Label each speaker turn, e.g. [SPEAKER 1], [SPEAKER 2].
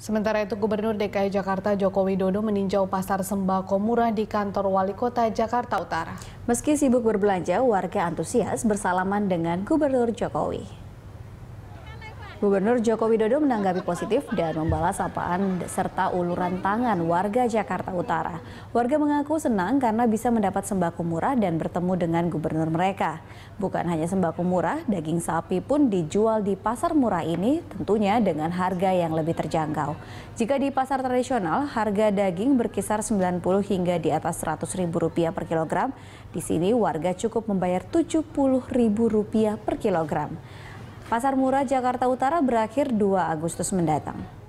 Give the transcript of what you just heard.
[SPEAKER 1] Sementara itu Gubernur DKI Jakarta Joko Widodo meninjau pasar sembako murah di
[SPEAKER 2] kantor wali kota Jakarta Utara. Meski sibuk berbelanja, warga antusias bersalaman dengan Gubernur Jokowi. Gubernur Joko Widodo menanggapi positif dan membalas sapaan serta uluran tangan warga Jakarta Utara. Warga mengaku senang karena bisa mendapat sembako murah dan bertemu dengan gubernur mereka. Bukan hanya sembako murah, daging sapi pun dijual di pasar murah ini tentunya dengan harga yang lebih terjangkau. Jika di pasar tradisional, harga daging berkisar 90 hingga di atas 100 ribu rupiah per kilogram. Di sini warga cukup membayar 70 ribu rupiah per kilogram. Pasar Murah Jakarta Utara berakhir 2 Agustus mendatang.